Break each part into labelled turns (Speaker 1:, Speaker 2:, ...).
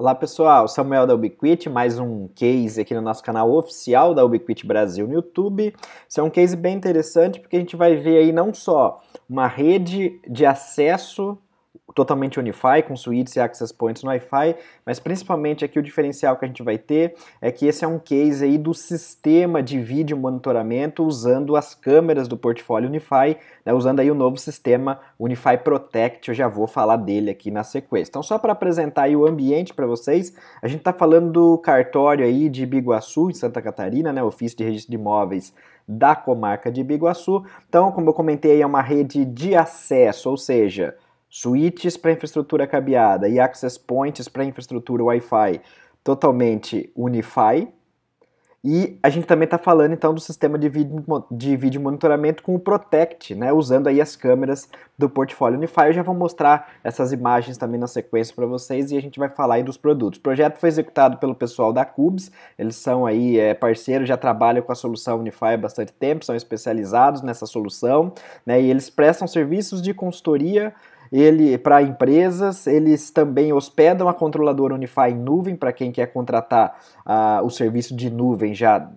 Speaker 1: Olá pessoal, Samuel da Ubiquiti, mais um case aqui no nosso canal oficial da Ubiquiti Brasil no YouTube. Isso é um case bem interessante porque a gente vai ver aí não só uma rede de acesso totalmente Unify, com suítes e access points no Wi-Fi, mas principalmente aqui o diferencial que a gente vai ter é que esse é um case aí do sistema de vídeo monitoramento usando as câmeras do portfólio Unify, né, usando aí o novo sistema Unify Protect, eu já vou falar dele aqui na sequência. Então só para apresentar aí o ambiente para vocês, a gente está falando do cartório aí de Biguaçu, em Santa Catarina, né, Ofício de Registro de Imóveis da comarca de Biguaçu. Então, como eu comentei, é uma rede de acesso, ou seja, switches para infraestrutura cabeada e access points para infraestrutura Wi-Fi totalmente Unify. E a gente também está falando então do sistema de vídeo, de vídeo monitoramento com o Protect, né, usando aí as câmeras do portfólio Unify. Eu já vou mostrar essas imagens também na sequência para vocês e a gente vai falar aí dos produtos. O projeto foi executado pelo pessoal da Cubes, eles são aí é, parceiros, já trabalham com a solução Unify há bastante tempo, são especializados nessa solução, né, e eles prestam serviços de consultoria ele para empresas, eles também hospedam a controladora Unify em nuvem para quem quer contratar uh, o serviço de nuvem já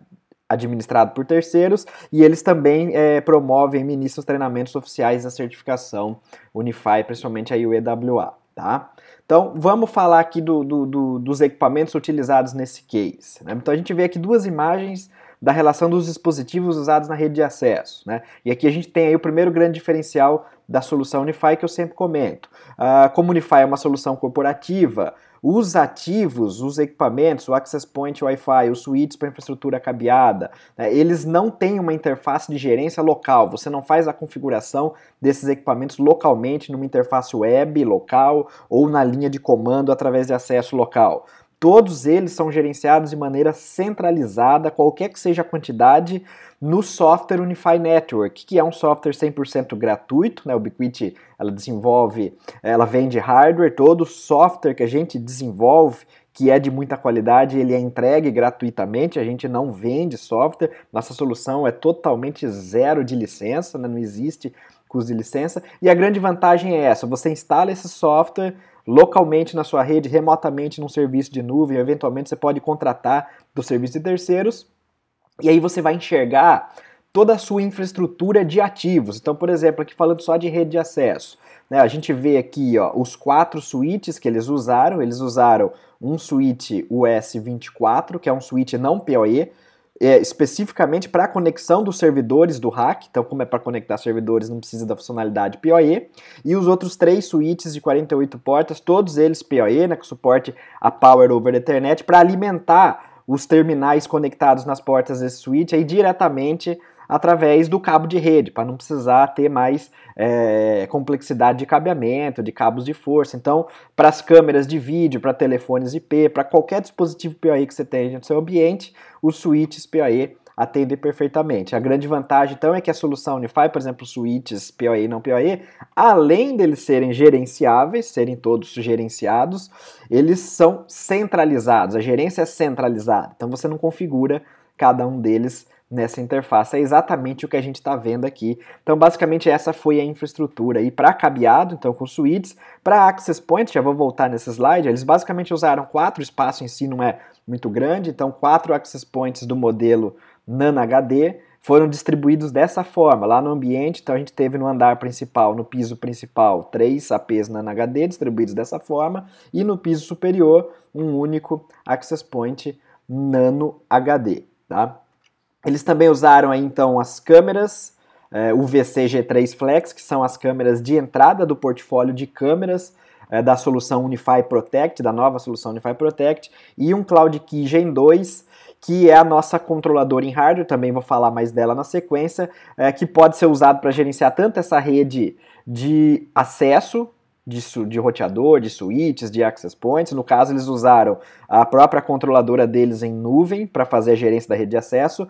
Speaker 1: administrado por terceiros, e eles também é, promovem e ministram treinamentos oficiais da certificação Unify, principalmente aí o EWA. Tá? Então, vamos falar aqui do, do, do, dos equipamentos utilizados nesse case. Né? Então, a gente vê aqui duas imagens da relação dos dispositivos usados na rede de acesso. Né? E aqui a gente tem aí o primeiro grande diferencial da solução Unify que eu sempre comento. Uh, como Unify é uma solução corporativa, os ativos, os equipamentos, o access point Wi-Fi, os switches para infraestrutura cabeada, né, eles não têm uma interface de gerência local. Você não faz a configuração desses equipamentos localmente numa interface web local ou na linha de comando através de acesso local. Todos eles são gerenciados de maneira centralizada, qualquer que seja a quantidade, no software Unify Network, que é um software 100% gratuito. Né? O Ubiquiti ela desenvolve, ela vende hardware, todo software que a gente desenvolve que é de muita qualidade, ele é entregue gratuitamente, a gente não vende software, nossa solução é totalmente zero de licença, né? não existe custo de licença, e a grande vantagem é essa, você instala esse software, localmente na sua rede, remotamente num serviço de nuvem, eventualmente você pode contratar do serviço de terceiros. E aí você vai enxergar toda a sua infraestrutura de ativos. Então, por exemplo, aqui falando só de rede de acesso, né, a gente vê aqui ó, os quatro suítes que eles usaram. Eles usaram um suíte US24, que é um suíte não PoE, é, especificamente para a conexão dos servidores do rack, então como é para conectar servidores não precisa da funcionalidade PoE, e os outros três switches de 48 portas, todos eles PoE, né, com suporte a Power over Ethernet, para alimentar os terminais conectados nas portas desse switch aí diretamente através do cabo de rede, para não precisar ter mais é, complexidade de cabeamento, de cabos de força. Então, para as câmeras de vídeo, para telefones IP, para qualquer dispositivo PoE que você tenha no seu ambiente, os switches PoE atendem perfeitamente. A grande vantagem, então, é que a solução Unify, por exemplo, switches PoE e não PoE, além deles serem gerenciáveis, serem todos gerenciados, eles são centralizados. A gerência é centralizada, então você não configura cada um deles nessa interface. É exatamente o que a gente está vendo aqui. Então, basicamente, essa foi a infraestrutura. E para cabeado, então, com suítes, para access points, já vou voltar nesse slide, eles basicamente usaram quatro, espaço em si não é muito grande, então quatro access points do modelo Nano HD foram distribuídos dessa forma, lá no ambiente, então a gente teve no andar principal, no piso principal, três APs Nano HD distribuídos dessa forma, e no piso superior, um único access point Nano HD, tá? Eles também usaram aí, então as câmeras é, UVC 3 Flex, que são as câmeras de entrada do portfólio de câmeras é, da solução Unify Protect, da nova solução Unify Protect, e um Cloud Key Gen 2, que é a nossa controladora em hardware, também vou falar mais dela na sequência, é, que pode ser usado para gerenciar tanto essa rede de acesso de, de roteador, de switches, de access points. No caso, eles usaram a própria controladora deles em nuvem para fazer a gerência da rede de acesso.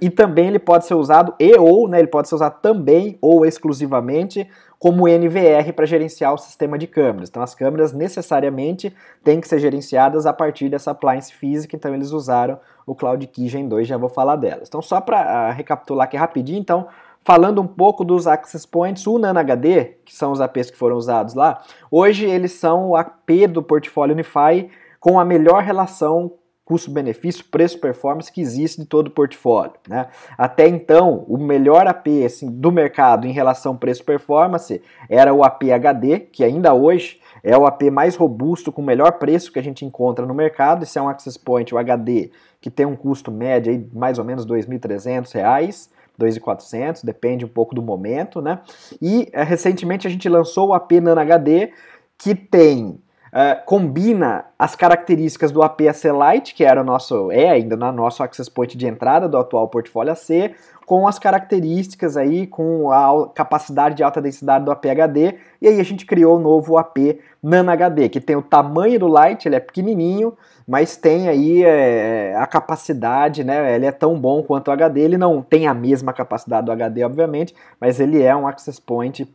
Speaker 1: E também ele pode ser usado e ou, né, ele pode ser usado também ou exclusivamente como NVR para gerenciar o sistema de câmeras. Então as câmeras necessariamente têm que ser gerenciadas a partir dessa appliance física, então eles usaram o Cloud Key Gen 2, já vou falar delas. Então só para ah, recapitular aqui rapidinho, então falando um pouco dos access points, o HD, que são os APs que foram usados lá, hoje eles são o AP do portfólio Unify com a melhor relação custo-benefício, preço-performance que existe de todo o portfólio. Né? Até então, o melhor AP assim, do mercado em relação preço-performance era o AP HD, que ainda hoje é o AP mais robusto, com o melhor preço que a gente encontra no mercado. Esse é um Access Point, o HD, que tem um custo médio de mais ou menos R$ 2.300. 2,400, depende um pouco do momento, né? E eh, recentemente a gente lançou o AP Nano HD, que tem é, combina as características do AP AC Lite, que era o nosso, é ainda na nosso access point de entrada do atual portfólio AC, com as características aí, com a capacidade de alta densidade do APHD, e aí a gente criou o novo AP Nano HD, que tem o tamanho do Lite, ele é pequenininho, mas tem aí é, a capacidade, né, ele é tão bom quanto o HD, ele não tem a mesma capacidade do HD, obviamente, mas ele é um access point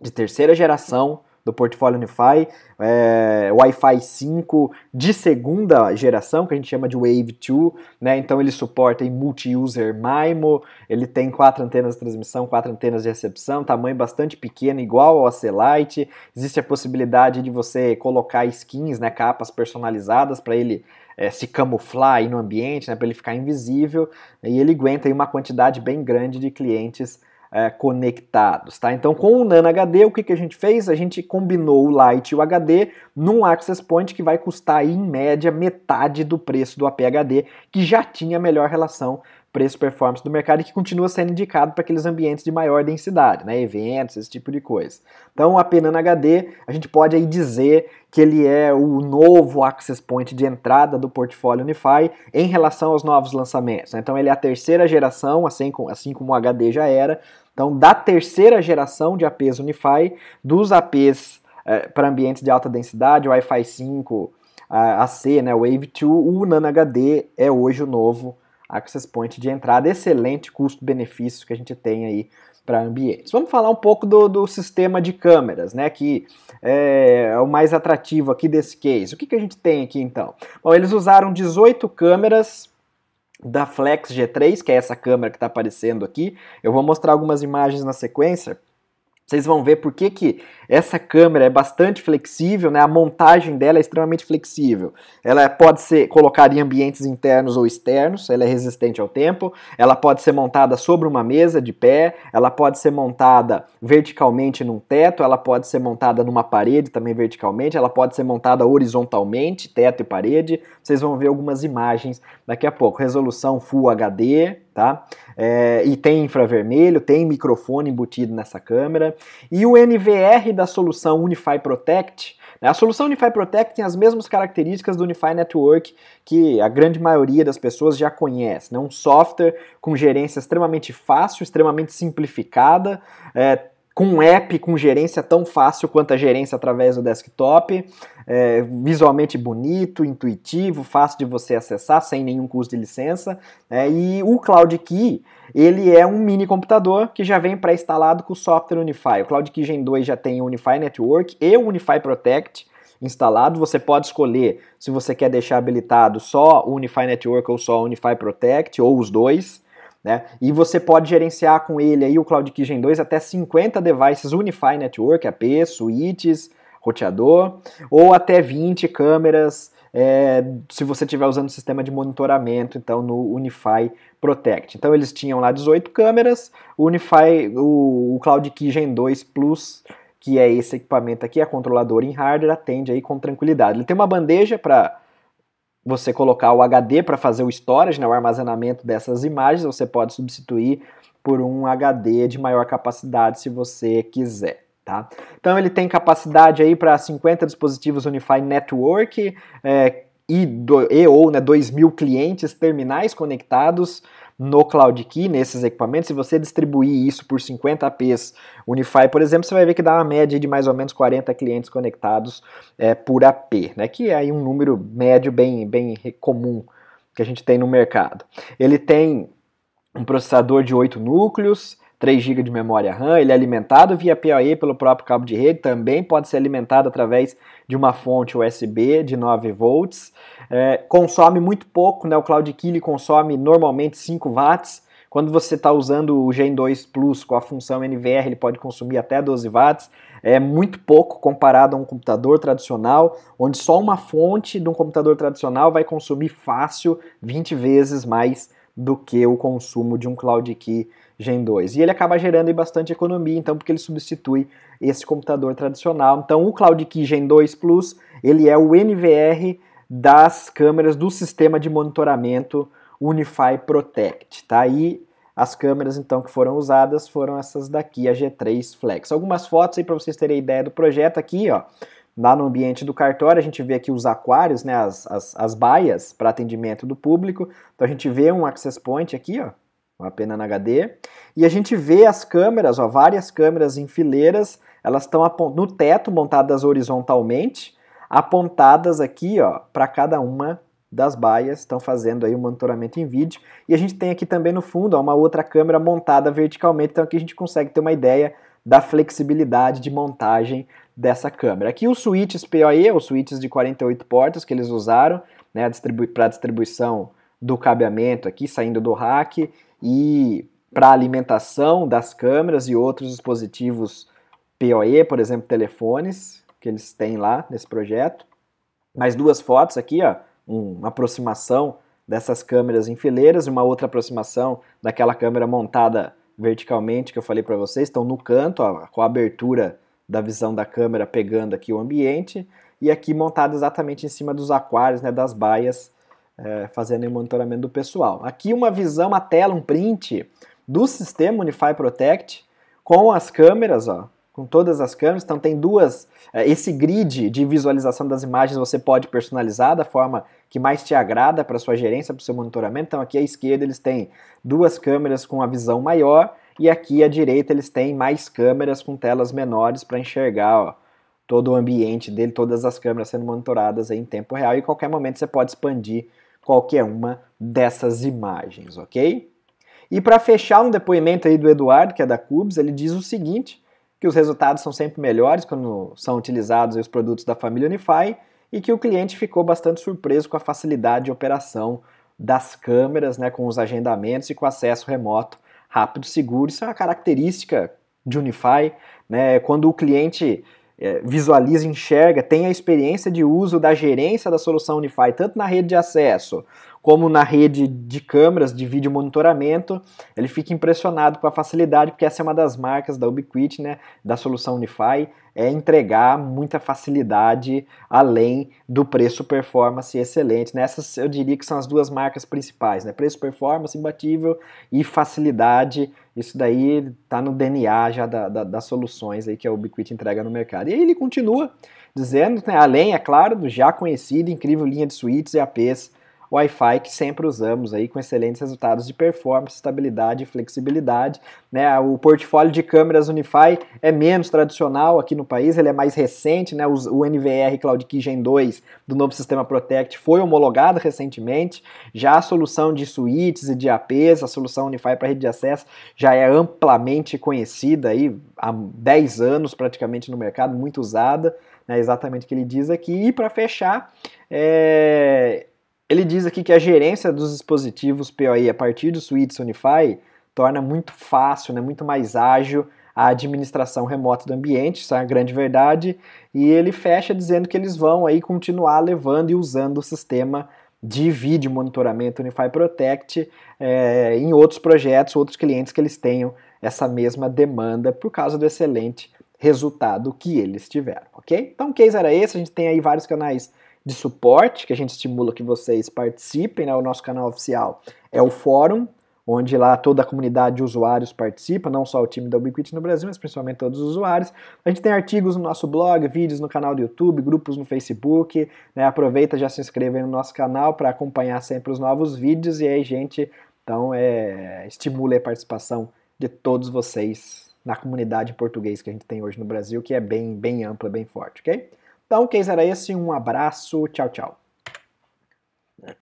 Speaker 1: de terceira geração, do portfólio Unify, é, Wi-Fi 5 de segunda geração, que a gente chama de Wave 2, né? Então ele suporta em multi-user MIMO, ele tem quatro antenas de transmissão, quatro antenas de recepção, tamanho bastante pequeno, igual ao Acelite. Existe a possibilidade de você colocar skins, né, capas personalizadas para ele é, se camuflar aí no ambiente, né, para ele ficar invisível, e ele aguenta aí uma quantidade bem grande de clientes é, conectados, tá? Então, com o Nano HD, o que, que a gente fez? A gente combinou o Lite e o HD num access point que vai custar aí, em média metade do preço do APHD, que já tinha melhor relação preço-performance do mercado e que continua sendo indicado para aqueles ambientes de maior densidade, né? eventos, esse tipo de coisa. Então, a Penan HD, a gente pode aí dizer que ele é o novo access point de entrada do portfólio Unify em relação aos novos lançamentos. Né? Então, ele é a terceira geração, assim, assim como o HD já era. Então, da terceira geração de APs Unify, dos APs é, eh, para ambientes de alta densidade, Wi-Fi 5, a, a C, né, Wave 2, o Nano HD é hoje o novo access point de entrada, excelente custo-benefício que a gente tem aí para ambientes. Vamos falar um pouco do, do sistema de câmeras, né, que é o mais atrativo aqui desse case. O que, que a gente tem aqui então? Bom, eles usaram 18 câmeras da Flex G3, que é essa câmera que está aparecendo aqui. Eu vou mostrar algumas imagens na sequência vocês vão ver por que, que essa câmera é bastante flexível, né? a montagem dela é extremamente flexível. Ela é, pode ser colocada em ambientes internos ou externos, ela é resistente ao tempo, ela pode ser montada sobre uma mesa de pé, ela pode ser montada verticalmente num teto, ela pode ser montada numa parede também verticalmente, ela pode ser montada horizontalmente, teto e parede. Vocês vão ver algumas imagens daqui a pouco. Resolução Full HD, tá? É, e tem infravermelho, tem microfone embutido nessa câmera. E o NVR da solução Unify Protect, né? a solução Unify Protect tem as mesmas características do Unify Network que a grande maioria das pessoas já conhece. Né? Um software com gerência extremamente fácil, extremamente simplificada, é, com um app com gerência tão fácil quanto a gerência através do desktop, é, visualmente bonito, intuitivo, fácil de você acessar sem nenhum custo de licença. Né? e o Cloud Key ele é um mini computador que já vem pré-instalado com o software Unify. O Cloud Key Gen 2 já tem o Unify Network e o Unify Protect instalado. Você pode escolher se você quer deixar habilitado só o Unify Network ou só o Unify Protect ou os dois. Né? E você pode gerenciar com ele aí o Cloud Kitchen 2 até 50 devices Unify Network, AP, switches, roteador, ou até 20 câmeras, é, se você estiver usando o sistema de monitoramento, então no Unify Protect. Então eles tinham lá 18 câmeras, o Unify, o, o Cloud Key Gen 2 Plus, que é esse equipamento aqui, é controlador em hardware, atende aí com tranquilidade. Ele tem uma bandeja para você colocar o HD para fazer o storage, né, o armazenamento dessas imagens, você pode substituir por um HD de maior capacidade se você quiser. Tá? Então ele tem capacidade aí para 50 dispositivos Unify Network é, e, do, e ou né, 2 mil clientes terminais conectados no Cloud Key, nesses equipamentos, se você distribuir isso por 50 APs Unify, por exemplo, você vai ver que dá uma média de mais ou menos 40 clientes conectados é, por AP, né, que é aí um número médio bem, bem comum que a gente tem no mercado. Ele tem um processador de 8 núcleos, 3 GB de memória RAM, ele é alimentado via PoE pelo próprio cabo de rede, também pode ser alimentado através de uma fonte USB de 9 volts, é, consome muito pouco, né? o Cloud Key consome normalmente 5 watts, quando você está usando o Gen 2 Plus com a função NVR, ele pode consumir até 12 watts, é muito pouco comparado a um computador tradicional, onde só uma fonte de um computador tradicional vai consumir fácil 20 vezes mais do que o consumo de um Cloud Key Gen 2. E ele acaba gerando bastante economia, então, porque ele substitui esse computador tradicional. Então, o Cloud Key Gen 2 Plus, ele é o NVR das câmeras do sistema de monitoramento Unify Protect, tá? E as câmeras, então, que foram usadas foram essas daqui, a G3 Flex. Algumas fotos aí para vocês terem ideia do projeto aqui, ó. Lá no ambiente do cartório, a gente vê aqui os aquários, né, as, as, as baias para atendimento do público. Então a gente vê um access point aqui, ó, uma pena na HD. E a gente vê as câmeras, ó, várias câmeras em fileiras, elas estão no teto, montadas horizontalmente, apontadas aqui ó, para cada uma das baias, estão fazendo aí o um monitoramento em vídeo. E a gente tem aqui também no fundo ó, uma outra câmera montada verticalmente, então aqui a gente consegue ter uma ideia da flexibilidade de montagem dessa câmera. Aqui os switches PoE, os switches de 48 portas que eles usaram né, para distribuição do cabeamento aqui, saindo do rack, e para alimentação das câmeras e outros dispositivos PoE, por exemplo, telefones, que eles têm lá nesse projeto. Mais duas fotos aqui, ó, uma aproximação dessas câmeras em fileiras e uma outra aproximação daquela câmera montada verticalmente que eu falei para vocês, estão no canto, ó, com a abertura da visão da câmera pegando aqui o ambiente, e aqui montado exatamente em cima dos aquários, né, das baias, é, fazendo o monitoramento do pessoal. Aqui uma visão, uma tela, um print do sistema Unify Protect com as câmeras, ó, com todas as câmeras. Então tem duas, é, esse grid de visualização das imagens você pode personalizar da forma que mais te agrada para sua gerência, para o seu monitoramento. Então aqui à esquerda eles têm duas câmeras com a visão maior e aqui à direita eles têm mais câmeras com telas menores para enxergar ó, todo o ambiente dele, todas as câmeras sendo monitoradas em tempo real e qualquer momento você pode expandir qualquer uma dessas imagens, ok? E para fechar um depoimento aí do Eduardo, que é da Cubes, ele diz o seguinte: que os resultados são sempre melhores quando são utilizados os produtos da família Unify e que o cliente ficou bastante surpreso com a facilidade de operação das câmeras, né, com os agendamentos e com acesso remoto rápido e seguro. Isso é uma característica de Unify, né, quando o cliente é, visualiza, enxerga, tem a experiência de uso da gerência da solução Unify, tanto na rede de acesso como na rede de câmeras de vídeo monitoramento, ele fica impressionado com a facilidade, porque essa é uma das marcas da Ubiquiti, né, da solução Unify, é entregar muita facilidade além do preço performance excelente. Né? Essas eu diria que são as duas marcas principais, né? Preço performance imbatível e facilidade. Isso daí está no DNA já da, da, das soluções aí que a Ubiquiti entrega no mercado. E aí ele continua dizendo, né, além, é claro, do já conhecido incrível linha de suítes e APs Wi-Fi que sempre usamos aí com excelentes resultados de performance, estabilidade e flexibilidade. Né? O portfólio de câmeras Unify é menos tradicional aqui no país, ele é mais recente, né? o NVR Cloud Key Gen 2 do novo sistema Protect foi homologado recentemente, já a solução de suítes e de APs, a solução Unify para rede de acesso já é amplamente conhecida aí há 10 anos praticamente no mercado, muito usada, né? exatamente o que ele diz aqui. E para fechar, é, ele diz aqui que a gerência dos dispositivos POI a partir do Switch Unify torna muito fácil, né, muito mais ágil a administração remota do ambiente, isso é uma grande verdade, e ele fecha dizendo que eles vão aí continuar levando e usando o sistema de vídeo monitoramento Unify Protect é, em outros projetos, outros clientes que eles tenham essa mesma demanda por causa do excelente resultado que eles tiveram, ok? Então o case era esse, a gente tem aí vários canais de suporte, que a gente estimula que vocês participem, né? o nosso canal oficial é o fórum, onde lá toda a comunidade de usuários participa, não só o time da Ubiquiti no Brasil, mas principalmente todos os usuários. A gente tem artigos no nosso blog, vídeos no canal do YouTube, grupos no Facebook, né? aproveita já se inscreve no nosso canal para acompanhar sempre os novos vídeos e aí gente então é, estimula a participação de todos vocês na comunidade português que a gente tem hoje no Brasil, que é bem, bem ampla, bem forte, ok? Então, quem era esse? Um abraço, tchau, tchau.